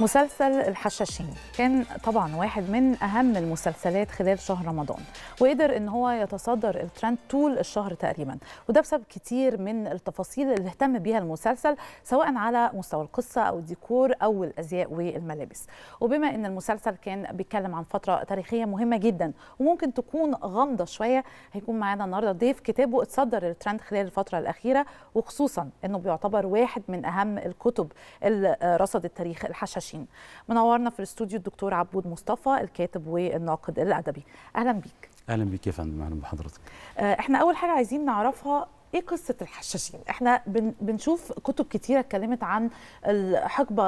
مسلسل الحشاشين كان طبعا واحد من اهم المسلسلات خلال شهر رمضان وقدر ان هو يتصدر الترند طول الشهر تقريبا وده بسبب كتير من التفاصيل اللي اهتم بيها المسلسل سواء على مستوى القصه او الديكور او الازياء والملابس وبما ان المسلسل كان بيتكلم عن فتره تاريخيه مهمه جدا وممكن تكون غامضه شويه هيكون معانا النهارده ضيف كتابه اتصدر الترند خلال الفتره الاخيره وخصوصا انه بيعتبر واحد من اهم الكتب اللي رصدت تاريخ الحشاشين خشين منورنا في الاستوديو الدكتور عبود مصطفى الكاتب والناقد الادبي اهلا بيك اهلا بيك يا فندم اهلا بحضرتك آه، احنا اول حاجه عايزين نعرفها ايه قصه الحشاشين احنا بنشوف كتب كتيره اتكلمت عن الحقبه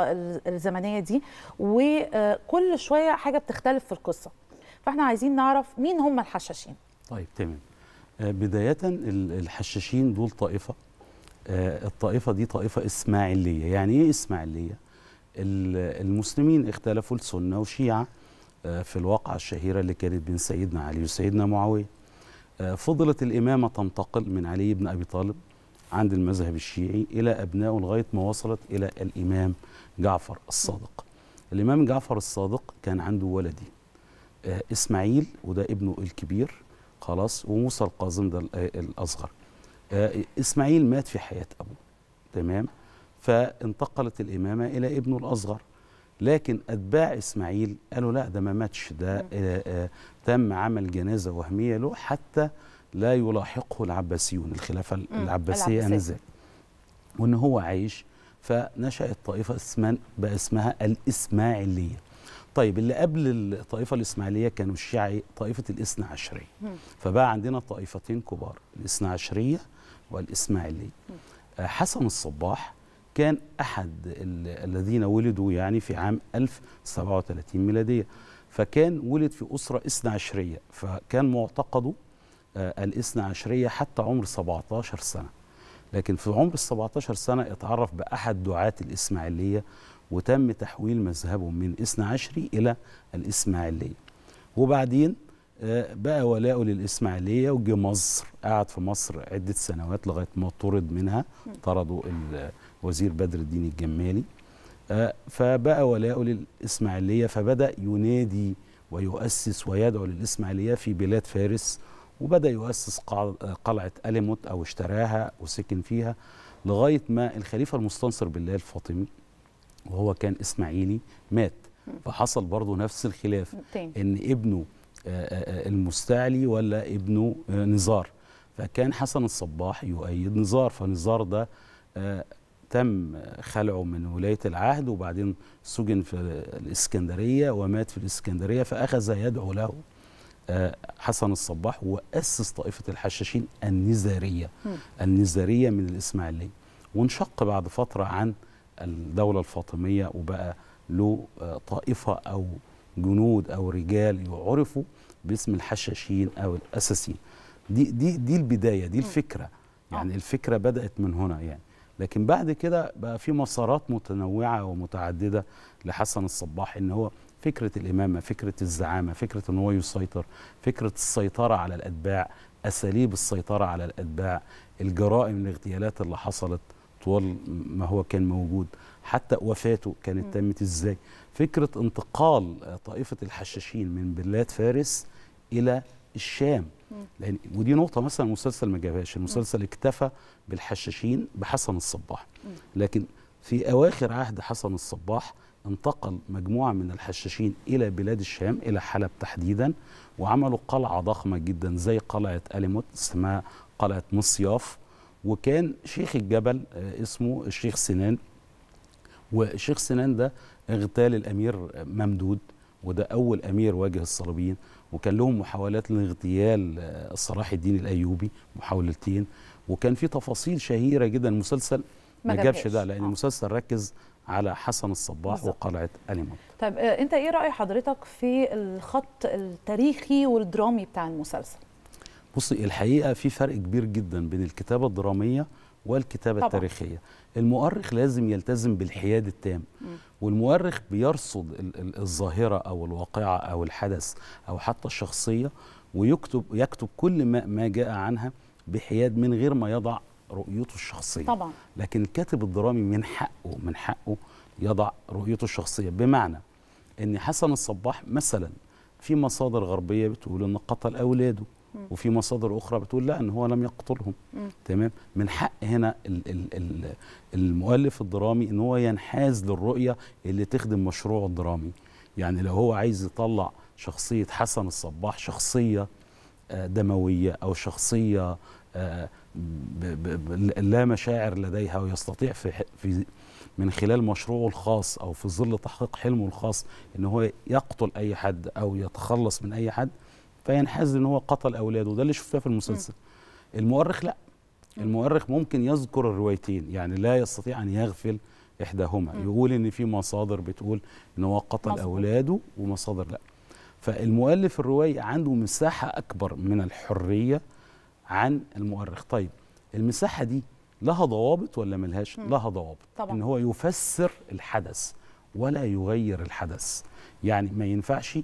الزمنيه دي وكل شويه حاجه بتختلف في القصه فاحنا عايزين نعرف مين هم الحشاشين طيب تمام آه، بدايه الحشاشين دول طائفه آه، الطائفه دي طائفه اسماعيليه يعني ايه اسماعيليه المسلمين اختلفوا السنة وشيعة آه، في الواقعة الشهيرة اللي كانت بين سيدنا علي وسيدنا معاوية آه، فضلت الإمامة تنتقل من علي بن أبي طالب عند المذهب الشيعي إلى أبنائه لغاية ما وصلت إلى الإمام جعفر الصادق الإمام جعفر الصادق كان عنده ولدي آه، إسماعيل وده ابنه الكبير خلاص وموسى القاسم ده الأصغر إسماعيل مات في حياة أبوه تمام فانتقلت الإمامة إلى ابنه الأصغر لكن أتباع إسماعيل قالوا لا ده ما ماتش ده آه، آه، تم عمل جنازة وهمية له حتى لا يلاحقه العباسيون الخلافة العباسية أنذاك وإن هو عايش فنشأت طائفة اسمان بقى اسمها الإسماعيلية طيب اللي قبل الطائفة الإسماعيلية كانوا الشيعة إيه؟ طائفة الإثنى عشرية فبقى عندنا طائفتين كبار الإثنى عشرية والإسماعيلية آه، حسن الصباح كان أحد الذين ولدوا يعني في عام 1037 ميلادية فكان ولد في أسرة إثنى عشرية فكان معتقده آه، الإثنى عشرية حتى عمر 17 سنة لكن في عمر 17 سنة اتعرف بأحد دعاة الإسماعيلية وتم تحويل مذهبه من إثنى عشري إلى الإسماعيلية وبعدين بقى ولاؤه للإسماعيلية وجه مصر قعد في مصر عدة سنوات لغاية ما طرد منها طردوا الوزير بدر الدين الجمالي آه، فبقى ولاؤه للإسماعيلية فبدأ ينادي ويؤسس ويدعو للإسماعيلية في بلاد فارس وبدأ يؤسس قلعة أليموت أو اشتراها وسكن فيها لغاية ما الخليفة المستنصر بالله الفاطمي وهو كان إسماعيلي مات فحصل برضه نفس الخلاف ان ابنه المستعلي ولا ابنه نزار فكان حسن الصباح يؤيد نزار فنزار ده آه، تم خلعه من ولاية العهد وبعدين سجن في الإسكندرية ومات في الإسكندرية فأخذ يدعو له آه، حسن الصباح وأسس طائفة الحشاشين النزارية النزارية من الإسماعيلية وانشق بعد فترة عن الدولة الفاطمية وبقى له آه، طائفة أو جنود او رجال يعرفوا باسم الحشاشين او الاساسين دي دي دي البدايه دي الفكره آه. يعني الفكره بدات من هنا يعني لكن بعد كده بقى في مسارات متنوعه ومتعدده لحسن الصباح ان هو فكره الامامه فكره الزعامه فكره ان هو يسيطر فكره السيطره على الاتباع اساليب السيطره على الاتباع الجرائم الاغتيالات اللي حصلت طوال ما هو كان موجود حتى وفاته كانت تمت ازاي فكره انتقال طائفه الحشاشين من بلاد فارس الى الشام لان ودي نقطه مثلا المسلسل ما جابهاش المسلسل اكتفى بالحشاشين بحسن الصباح لكن في اواخر عهد حسن الصباح انتقل مجموعه من الحشاشين الى بلاد الشام الى حلب تحديدا وعملوا قلعه ضخمه جدا زي قلعه اليموت اسمها قلعه مصياف وكان شيخ الجبل آه، اسمه الشيخ سنان والشيخ سنان ده اغتال الامير ممدود وده اول امير واجه الصليبيين وكان لهم محاولات لاغتيال آه، صلاح الدين الايوبي محاولتين وكان في تفاصيل شهيره جدا المسلسل ما جابش ده لان آه. المسلسل ركز على حسن الصباح وقلعه اليمن طيب انت ايه راي حضرتك في الخط التاريخي والدرامي بتاع المسلسل بصي الحقيقه في فرق كبير جدا بين الكتابه الدراميه والكتابه طبعا. التاريخيه المؤرخ لازم يلتزم بالحياد التام م. والمؤرخ بيرصد الظاهره او الواقعه او الحدث او حتى الشخصيه ويكتب يكتب كل ما ما جاء عنها بحياد من غير ما يضع رؤيته الشخصيه طبعا. لكن الكاتب الدرامي من حقه من حقه يضع رؤيته الشخصيه بمعنى ان حسن الصباح مثلا في مصادر غربيه بتقول ان قتل اولاده وفي مصادر اخرى بتقول لا ان هو لم يقتلهم تمام من حق هنا الـ الـ الـ المؤلف الدرامي ان هو ينحاز للرؤيه اللي تخدم مشروعه الدرامي يعني لو هو عايز يطلع شخصيه حسن الصباح شخصيه آه، دمويه او شخصيه آه، لا مشاعر لديها ويستطيع في, في من خلال مشروعه الخاص او في ظل تحقيق حلمه الخاص ان هو يقتل اي حد او يتخلص من اي حد فينحاز ان هو قتل اولاده وده اللي شفناه في المسلسل م. المؤرخ لا م. المؤرخ ممكن يذكر الروايتين يعني لا يستطيع ان يغفل احداهما م. يقول ان في مصادر بتقول ان هو قتل مصدر. اولاده ومصادر لا فالمؤلف الروائي عنده مساحه اكبر من الحريه عن المؤرخ طيب المساحه دي لها ضوابط ولا ملهاش لها ضوابط طبعا. ان هو يفسر الحدث ولا يغير الحدث يعني ما ينفعش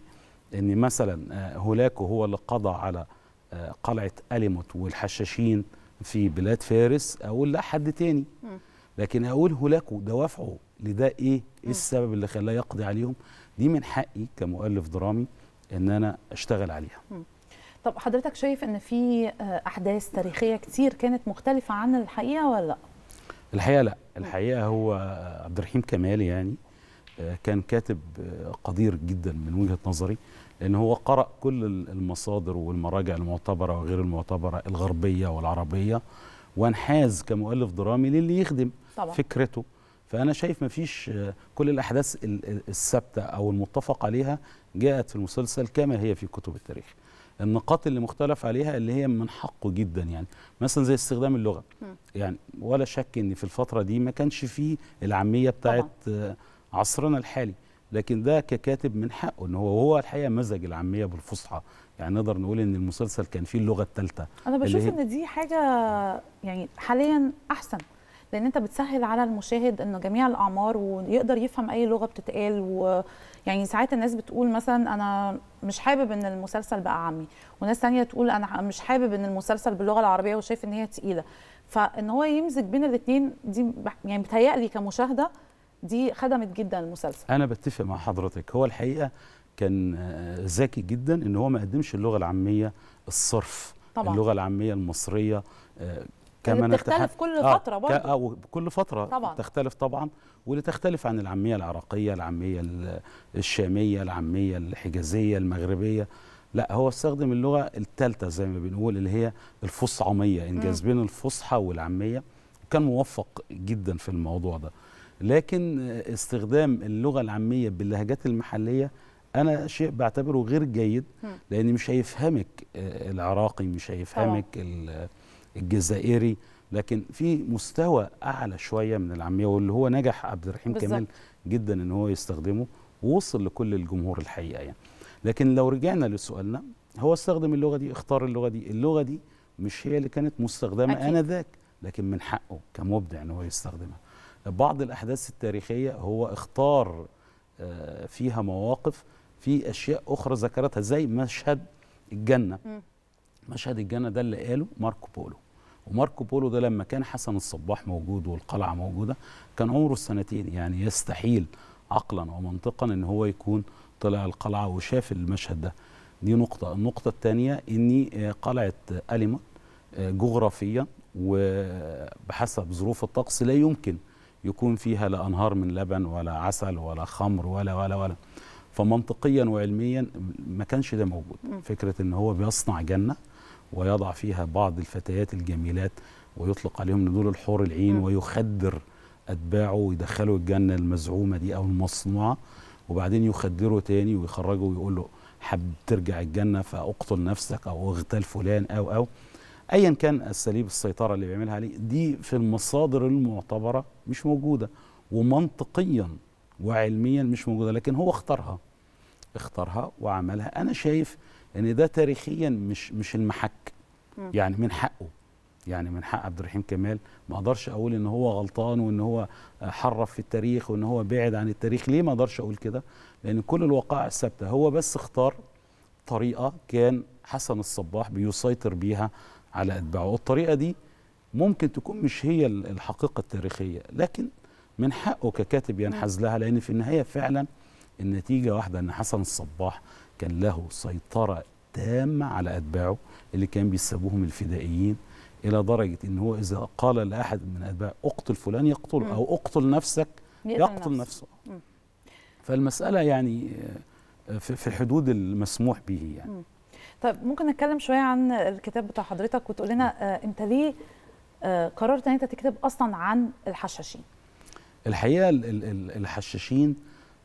ان مثلا آه، هولاكو هو اللي قضى على آه، قلعه اليموت والحشاشين في بلاد فارس اقول لا حد تاني لكن اقول هولاكو دوافعه لده ايه؟ ايه السبب اللي خلاه يقضي عليهم؟ دي من حقي كمؤلف درامي ان انا اشتغل عليها. طب حضرتك شايف ان في آه، احداث تاريخيه كتير كانت مختلفه عن الحقيقه ولا لا؟ الحقيقه لا، الحقيقه هو عبد الرحيم كمال يعني كان كاتب آه، قدير جدا من وجهه نظري لان هو قرا كل المصادر والمراجع المعتبره وغير المعتبره الغربيه والعربيه وانحاز كمؤلف درامي للي يخدم طبعا. فكرته فانا شايف ما فيش آه، كل الاحداث الثابته او المتفق عليها جاءت في المسلسل كما هي في كتب التاريخ النقاط اللي مختلف عليها اللي هي من حقه جدا يعني مثلا زي استخدام اللغه م. يعني ولا شك ان في الفتره دي ما كانش فيه العاميه بتاعت طبعا. آه، عصرنا الحالي لكن ده ككاتب من حقه ان هو هو الحقيقه مزج العاميه بالفصحى يعني نقدر نقول ان المسلسل كان فيه اللغه الثالثه انا بشوف ان دي حاجه يعني حاليا احسن لان انت بتسهل على المشاهد انه جميع الاعمار ويقدر يفهم اي لغه بتتقال ويعني ساعات الناس بتقول مثلا انا مش حابب ان المسلسل بقى عامي وناس ثانيه تقول انا مش حابب ان المسلسل باللغه العربيه وشايف ان هي تقيله فان هو يمزج بين الاثنين دي يعني بتهيألي كمشاهده دي خدمت جدا المسلسل انا بتفق مع حضرتك هو الحقيقه كان آه، ذكي جدا ان هو ما قدمش اللغه العاميه الصرف طبعا. اللغه العاميه المصريه آه، كما بتختلف كل آه، فتره برضه آه كل فتره طبعا. تختلف طبعا واللي تختلف عن العاميه العراقيه العاميه الشاميه العاميه الحجازيه المغربيه لا هو استخدم اللغه الثالثه زي ما بنقول اللي هي الفصعميه انجاز بين الفصحى والعاميه كان موفق جدا في الموضوع ده لكن استخدام اللغه العاميه باللهجات المحليه انا شيء بعتبره غير جيد لان مش هيفهمك آه، العراقي مش هيفهمك الجزائري لكن في مستوى اعلى شويه من العاميه واللي هو نجح عبد الرحيم بالزبط. كمال جدا ان هو يستخدمه ووصل لكل الجمهور الحقيقه يعني لكن لو رجعنا لسؤالنا هو استخدم اللغه دي اختار اللغه دي اللغه دي مش هي اللي كانت مستخدمه انذاك لكن من حقه كمبدع ان هو يستخدمها بعض الأحداث التاريخية هو اختار آه، فيها مواقف في أشياء أخرى ذكرتها زي مشهد الجنة مشهد الجنة ده اللي قاله ماركو بولو وماركو بولو ده لما كان حسن الصباح موجود والقلعة موجودة كان عمره السنتين يعني يستحيل عقلا ومنطقا ان هو يكون طلع القلعة وشاف المشهد ده دي نقطة النقطة الثانية اني آه، قلعة أليمون آه، جغرافيا وبحسب ظروف الطقس لا يمكن يكون فيها لا أنهار من لبن ولا عسل ولا خمر ولا ولا ولا فمنطقيا وعلميا ما كانش ده موجود فكرة أن هو بيصنع جنة ويضع فيها بعض الفتيات الجميلات ويطلق عليهم ان دول الحور العين ويخدر اتباعه ويدخله الجنه المزعومه دي او المصنوعه وبعدين يخدره تاني ويخرجه ويقول له حب ترجع الجنه فاقتل نفسك او اغتال فلان او او ايا كان اساليب السيطره اللي بيعملها عليه دي في المصادر المعتبره مش موجوده ومنطقيا وعلميا مش موجوده لكن هو اختارها اختارها وعملها انا شايف ان ده تاريخيا مش مش المحك يعني من حقه يعني من حق عبد الرحيم كمال ما اقدرش اقول ان هو غلطان وان هو حرف في التاريخ وان هو بعد عن التاريخ ليه ما اقدرش اقول كده لان كل الوقائع ثابته هو بس اختار طريقه كان حسن الصباح بيسيطر بيها على أتباعه الطريقة دي ممكن تكون مش هي الحقيقة التاريخية لكن من حقه ككاتب ينحز لها لأن في النهاية فعلا النتيجة واحدة أن حسن الصباح كان له سيطرة تامة على أتباعه اللي كان بيسبوهم الفدائيين إلى درجة أن هو إذا قال لأحد من أتباعه اقتل فلان يقتله أو اقتل نفسك يقتل نفسه فالمسألة يعني آه، في حدود المسموح به يعني طيب ممكن نتكلم شويه عن الكتاب بتاع حضرتك وتقول لنا آه، انت ليه آه، قررت ان انت تكتب اصلا عن الحشاشين الحقيقه الحشاشين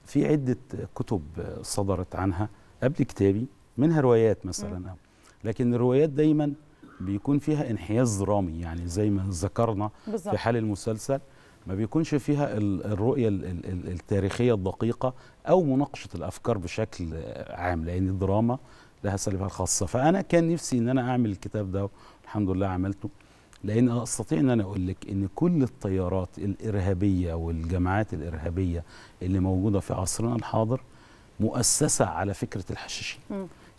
في عده كتب صدرت عنها قبل كتابي منها روايات مثلا لكن الروايات دايما بيكون فيها انحياز درامي يعني زي ما ذكرنا بالزبط. في حال المسلسل ما بيكونش فيها الرؤية التاريخية الدقيقة أو مناقشة الأفكار بشكل عام لأن الدراما لها سلبها الخاصه فانا كان نفسي ان انا اعمل الكتاب ده الحمد لله عملته لان استطيع ان انا اقول لك ان كل التيارات الارهابيه والجماعات الارهابيه اللي موجوده في عصرنا الحاضر مؤسسه على فكره الحشاشين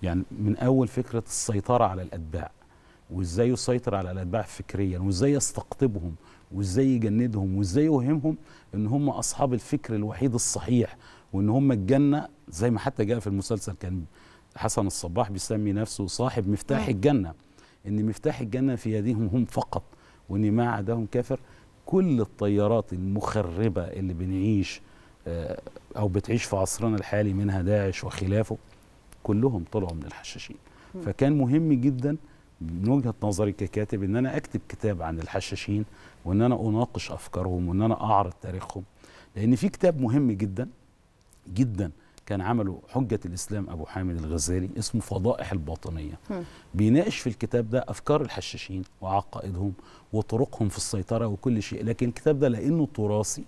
يعني من اول فكره السيطره على الاتباع وازاي يسيطر على الاتباع فكريا وازاي يستقطبهم وازاي يجندهم وازاي يوهمهم ان هم اصحاب الفكر الوحيد الصحيح وان هم الجنه زي ما حتى جاء في المسلسل كان حسن الصباح بيسمي نفسه صاحب مفتاح نعم. الجنة إن مفتاح الجنة في يديهم هم فقط وإن ما عداهم كافر كل التيارات المخربة اللي بنعيش آه، أو بتعيش في عصرنا الحالي منها داعش وخلافه كلهم طلعوا من الحشاشين نعم. فكان مهم جدا من وجهه نظري ككاتب ان انا اكتب كتاب عن الحشاشين وان انا اناقش افكارهم وان انا اعرض تاريخهم لان في كتاب مهم جدا جدا كان عمله حجة الإسلام أبو حامد الغزالي اسمه فضائح الباطنية بيناقش في الكتاب ده أفكار الحشاشين وعقائدهم وطرقهم في السيطرة وكل شيء لكن الكتاب ده لأنه تراثي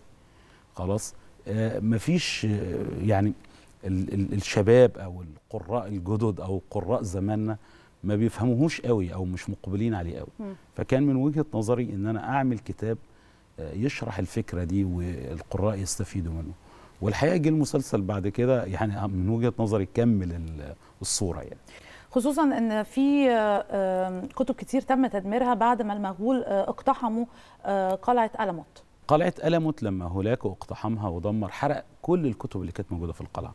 خلاص آه، مفيش آه، يعني الشباب أو القراء الجدد أو قراء زماننا ما بيفهموهوش قوي أو مش مقبلين عليه قوي فكان من وجهة نظري إن أنا أعمل كتاب آه، يشرح الفكرة دي والقراء يستفيدوا منه والحقيقه جه المسلسل بعد كده يعني من وجهه نظري كمل الصوره يعني خصوصا ان في آه، كتب كتير تم تدميرها بعد ما المغول آه، اقتحموا آه، قلعه الموت قلعه الموت لما هولاكو اقتحمها ودمر حرق كل الكتب اللي كانت موجوده في القلعه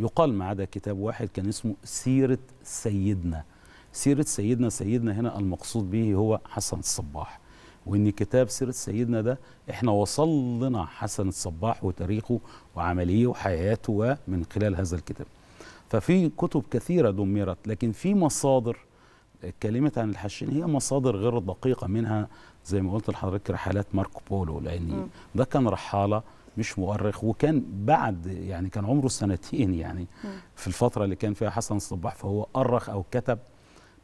يقال ما عدا كتاب واحد كان اسمه سيره سيدنا سيره سيدنا سيدنا هنا المقصود به هو حسن الصباح وان كتاب سيره سيدنا ده احنا وصلنا حسن الصباح وتاريخه وعمليه وحياته من خلال هذا الكتاب ففي كتب كثيره دمرت لكن في مصادر كلمة عن الحشين هي مصادر غير دقيقة منها زي ما قلت لحضرتك رحلات ماركو بولو لأن ده كان رحالة مش مؤرخ وكان بعد يعني كان عمره سنتين يعني في الفترة اللي كان فيها حسن الصباح فهو أرخ أو كتب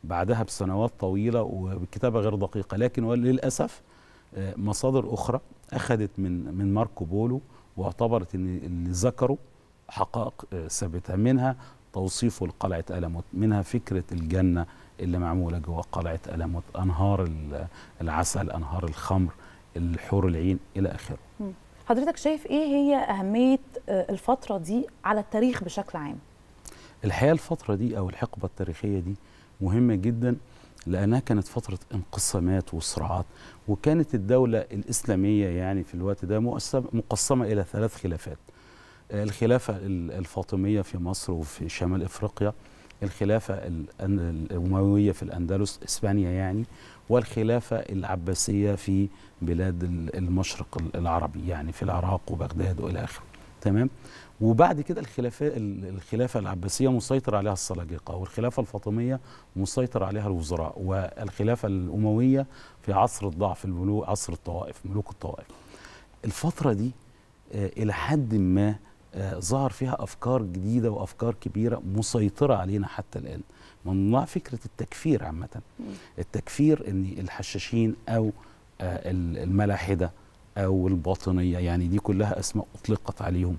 بعدها بسنوات طويلة وبكتابة غير دقيقة لكن وللأسف آه، مصادر أخرى أخذت من من ماركو بولو واعتبرت أن اللي ذكره حقائق آه، ثابتة منها توصيفه لقلعة ألموت منها فكرة الجنة اللي معمولة جوه قلعة ألموت أنهار العسل أنهار الخمر الحور العين إلى آخره حضرتك شايف إيه هي أهمية آه، الفترة دي على التاريخ بشكل عام؟ الحقيقة الفترة دي أو الحقبة التاريخية دي مهمة جدا لأنها كانت فترة انقسامات وصراعات وكانت الدولة الإسلامية يعني في الوقت ده مقسمة إلى ثلاث خلافات الخلافة الفاطمية في مصر وفي شمال إفريقيا الخلافة الأموية في الأندلس إسبانيا يعني والخلافة العباسية في بلاد المشرق العربي يعني في العراق وبغداد وإلى آخره تمام وبعد كده الخلافه الخلافه العباسيه مسيطر عليها السلاجقه والخلافه الفاطميه مسيطر عليها الوزراء والخلافه الامويه في عصر الضعف الملوك عصر الطوائف ملوك الطوائف الفتره دي آه، الى حد ما آه، ظهر فيها افكار جديده وافكار كبيره مسيطره علينا حتى الان ممنوع فكره التكفير عامه التكفير ان الحشاشين او آه، الملاحده او الباطنيه يعني دي كلها اسماء اطلقت عليهم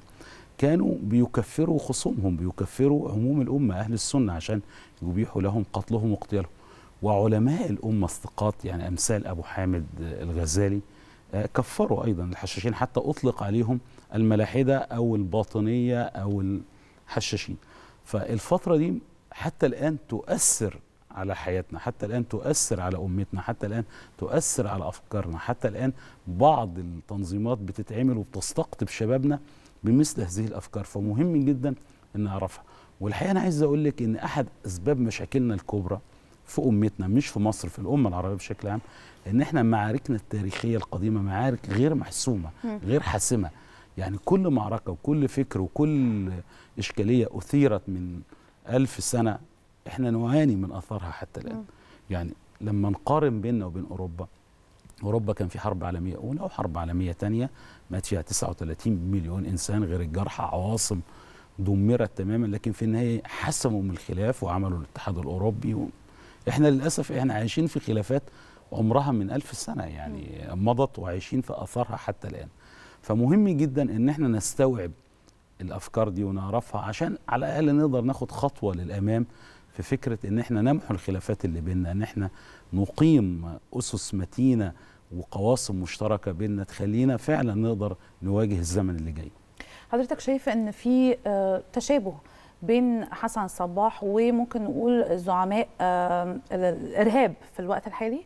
كانوا بيكفروا خصومهم بيكفروا عموم الأمة أهل السنة عشان يبيحوا لهم قتلهم واغتيالهم وعلماء الأمة استقاط يعني أمثال أبو حامد الغزالي آه، كفروا أيضا الحشاشين حتى أطلق عليهم الملاحدة أو الباطنية أو الحشاشين فالفترة دي حتى الآن تؤثر على حياتنا حتى الآن تؤثر على أمتنا حتى الآن تؤثر على أفكارنا حتى الآن بعض التنظيمات بتتعمل وبتستقطب شبابنا بمثل هذه الافكار فمهم جدا ان نعرفها والحقيقه انا عايز اقول لك ان احد اسباب مشاكلنا الكبرى في امتنا مش في مصر في الامه العربيه بشكل عام ان احنا معاركنا التاريخيه القديمه معارك غير محسومه غير حاسمه يعني كل معركه وكل فكر وكل اشكاليه اثيرت من ألف سنه احنا نعاني من اثارها حتى الان يعني لما نقارن بيننا وبين اوروبا أوروبا كان في حرب عالمية أولى وحرب عالمية ثانية مات فيها 39 مليون إنسان غير الجرحى عواصم دمرت تماما لكن في النهاية حسموا من الخلاف وعملوا الاتحاد الأوروبي و... إحنا للأسف إحنا عايشين في خلافات عمرها من ألف سنة يعني مضت وعايشين في أثارها حتى الآن فمهم جدا إن إحنا نستوعب الأفكار دي ونعرفها عشان على الأقل نقدر ناخد خطوة للأمام في فكره ان احنا نمحو الخلافات اللي بيننا ان احنا نقيم اسس متينه وقواسم مشتركه بيننا تخلينا فعلا نقدر نواجه الزمن اللي جاي. حضرتك شايف ان في آه، تشابه بين حسن الصباح وممكن نقول زعماء آه، الارهاب في الوقت الحالي؟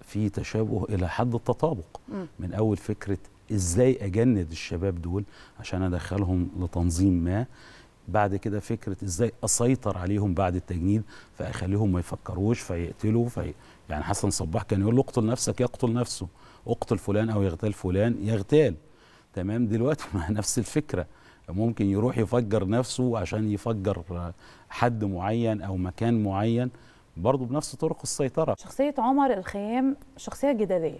في تشابه الى حد التطابق من اول فكره ازاي اجند الشباب دول عشان ادخلهم لتنظيم ما بعد كده فكره ازاي اسيطر عليهم بعد التجنيد فاخليهم ما يفكروش فيقتلوا في يعني حسن صباح كان يقول له اقتل نفسك يقتل نفسه اقتل فلان او يغتال فلان يغتال تمام دلوقتي مع نفس الفكره ممكن يروح يفجر نفسه عشان يفجر حد معين او مكان معين برضه بنفس طرق السيطره شخصيه عمر الخيام شخصيه جدليه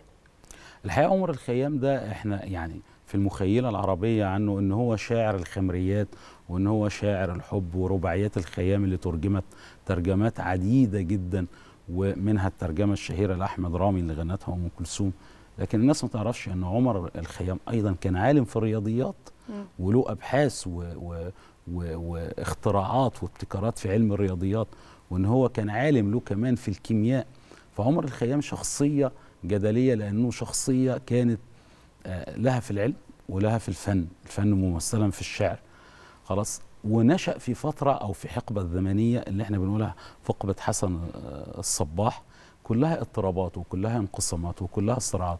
الحقيقه عمر الخيام ده احنا يعني في المخيله العربيه عنه ان هو شاعر الخمريات وان هو شاعر الحب ورباعيات الخيام اللي ترجمت ترجمات عديده جدا ومنها الترجمه الشهيره لاحمد رامي اللي غنتها ام كلثوم لكن الناس ما تعرفش ان عمر الخيام ايضا كان عالم في الرياضيات وله ابحاث و و و واختراعات وابتكارات في علم الرياضيات وان هو كان عالم له كمان في الكيمياء فعمر الخيام شخصيه جدليه لانه شخصيه كانت آه، لها في العلم ولها في الفن الفن ممثلا في الشعر خلاص ونشأ في فترة أو في حقبة زمنية اللي احنا بنقولها فقبة حسن آه، الصباح كلها اضطرابات وكلها انقسامات وكلها صراعات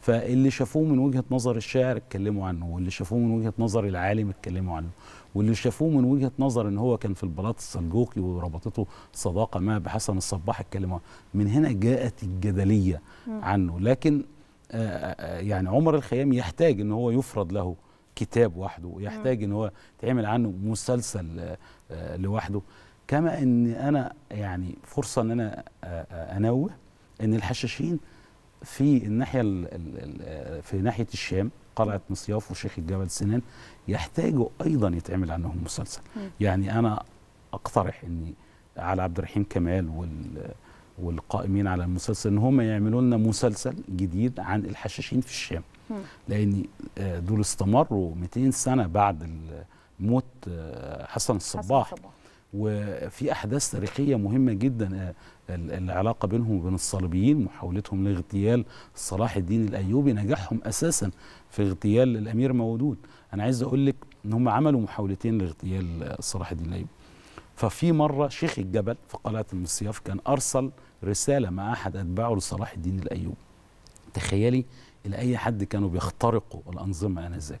فاللي شافوه من وجهة نظر الشاعر اتكلموا عنه واللي شافوه من وجهة نظر العالم اتكلموا عنه واللي شافوه من وجهة نظر ان هو كان في البلاط السلجوقي وربطته صداقة ما بحسن الصباح اتكلموا من هنا جاءت الجدلية عنه لكن آه، آه، يعني عمر الخيام يحتاج ان هو يفرض له كتاب وحده يحتاج ان هو يتعمل عنه مسلسل آه، آه، لوحده كما ان انا يعني فرصه ان انا آه، انوه ان الحشاشين في الناحيه في ناحيه الشام قلعه مصياف وشيخ الجبل سنان يحتاجوا ايضا يتعمل عنهم مسلسل يعني انا اقترح اني على عبد الرحيم كمال وال والقائمين على المسلسل ان هم يعملوا لنا مسلسل جديد عن الحشاشين في الشام لان آه، دول استمروا 200 سنه بعد موت آه، حسن الصباح وفي احداث تاريخيه مهمه جدا آه، العلاقه بينهم وبين الصليبيين محاولتهم لاغتيال صلاح الدين الايوبي نجاحهم اساسا في اغتيال الامير مودود انا عايز اقول لك ان هم عملوا محاولتين لاغتيال صلاح الدين الايوبي ففي مره شيخ الجبل في قلعه المصياف كان ارسل رساله مع احد اتباعه لصلاح الدين الايوبي تخيلي لاي حد كانوا بيخترقوا الانظمه انذاك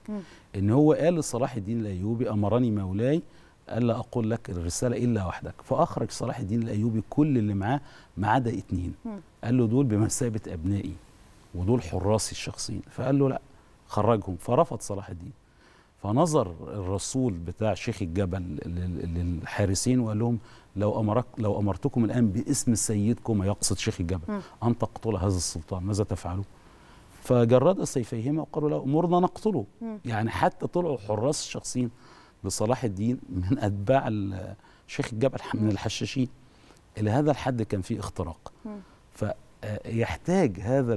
ان هو قال لصلاح الدين الايوبي امرني مولاي الا اقول لك الرساله الا وحدك فاخرج صلاح الدين الايوبي كل اللي معاه ما عدا اثنين قال له دول بمثابه ابنائي ودول حراسي الشخصيين فقال له لا خرجهم فرفض صلاح الدين فنظر الرسول بتاع شيخ الجبل للحارسين وقال لهم لو امرك لو امرتكم الان باسم سيدكم يقصد شيخ الجبل ان تقتل هذا السلطان ماذا تفعلون فجرد سيفيهما وقالوا له امرنا نقتله يعني حتى طلعوا حراس الشخصين لصلاح الدين من اتباع الشيخ الجبل من الحشاشين الى هذا الحد كان في اختراق فيحتاج آه، هذا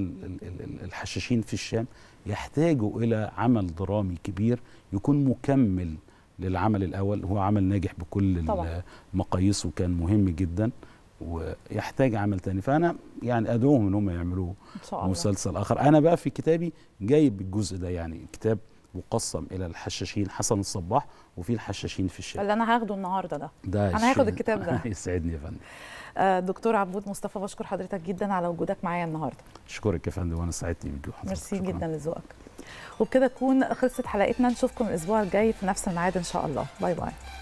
الحشاشين في الشام يحتاجوا الى عمل درامي كبير يكون مكمل للعمل الاول هو عمل ناجح بكل طبعا. المقاييس وكان مهم جدا ويحتاج عمل تاني فانا يعني ادعوهم ان هم يعملوا مسلسل اخر انا بقى في كتابي جايب الجزء ده يعني كتاب مقسم الى الحشاشين حسن الصباح وفي الحشاشين في الشارع اللي انا هاخده النهارده ده ده انا هاخد الكتاب ده يسعدني يا فندم آه، دكتور عبود مصطفى بشكر حضرتك جدا على وجودك معايا النهارده اشكرك يا فندم وانا سعدتني بوجود حضرتك ميرسي جدا لذوقك وبكده تكون خلصت حلقتنا نشوفكم الاسبوع الجاي في نفس الميعاد ان شاء الله باي باي